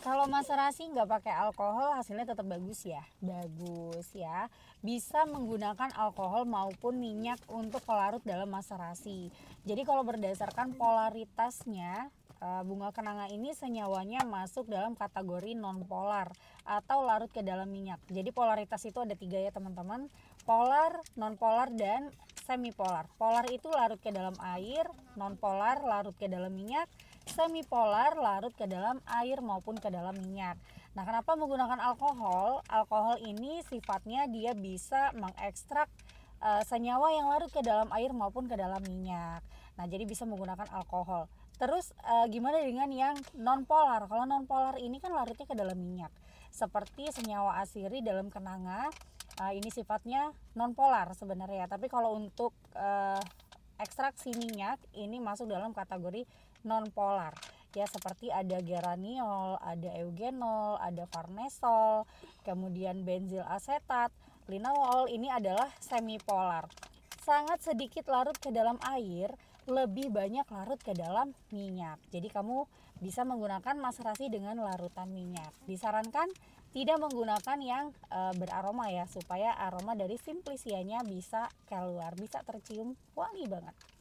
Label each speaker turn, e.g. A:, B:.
A: Kalau maserasi nggak pakai alkohol hasilnya tetap bagus ya, bagus ya. Bisa menggunakan alkohol maupun minyak untuk pelarut dalam maserasi. Jadi kalau berdasarkan polaritasnya Eh, bunga kenanga ini senyawanya masuk dalam kategori nonpolar atau larut ke dalam minyak. Jadi polaritas itu ada tiga ya teman-teman. Polar, nonpolar, dan semipolar. Polar itu larut ke dalam air, nonpolar larut ke dalam minyak, semipolar larut ke dalam air maupun ke dalam minyak. Nah, kenapa menggunakan alkohol? Alkohol ini sifatnya dia bisa mengekstrak eh, senyawa yang larut ke dalam air maupun ke dalam minyak. Nah, jadi bisa menggunakan alkohol. Terus uh, gimana dengan yang non polar? Kalau non polar ini kan larutnya ke dalam minyak, seperti senyawa asiri dalam kenanga. Uh, ini sifatnya non polar sebenarnya. Tapi kalau untuk uh, ekstraksi minyak ini masuk dalam kategori non polar. Ya seperti ada geraniol, ada eugenol, ada farnesol, kemudian benzil asetat, linalool ini adalah semi polar. Sangat sedikit larut ke dalam air lebih banyak larut ke dalam minyak. Jadi kamu bisa menggunakan maserasi dengan larutan minyak. Disarankan tidak menggunakan yang e, beraroma ya supaya aroma dari simplisianya bisa keluar, bisa tercium wangi banget.